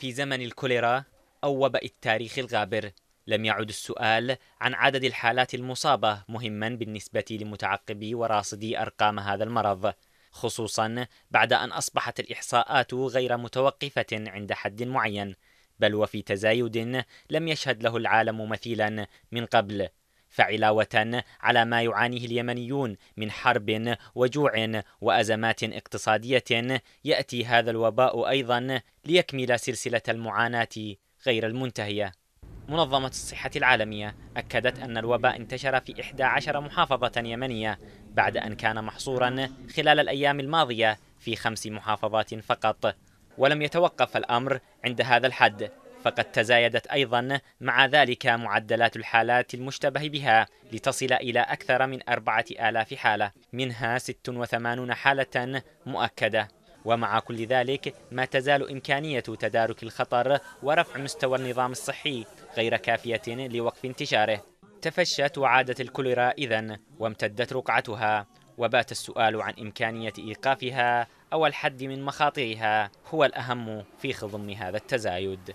في زمن الكوليرا أو وباء التاريخ الغابر لم يعد السؤال عن عدد الحالات المصابة مهما بالنسبة لمتعقبي وراصدي أرقام هذا المرض خصوصا بعد أن أصبحت الإحصاءات غير متوقفة عند حد معين بل وفي تزايد لم يشهد له العالم مثيلا من قبل فعلاوة على ما يعانيه اليمنيون من حرب وجوع وأزمات اقتصادية يأتي هذا الوباء أيضا ليكمل سلسلة المعاناة غير المنتهية منظمة الصحة العالمية أكدت أن الوباء انتشر في 11 محافظة يمنية بعد أن كان محصورا خلال الأيام الماضية في خمس محافظات فقط ولم يتوقف الأمر عند هذا الحد فقد تزايدت أيضا مع ذلك معدلات الحالات المشتبه بها لتصل إلى أكثر من 4000 حالة منها 86 حالة مؤكدة ومع كل ذلك ما تزال إمكانية تدارك الخطر ورفع مستوى النظام الصحي غير كافية لوقف انتشاره تفشت وعادة الكوليرا إذا وامتدت رقعتها وبات السؤال عن إمكانية إيقافها أو الحد من مخاطرها هو الأهم في خضم هذا التزايد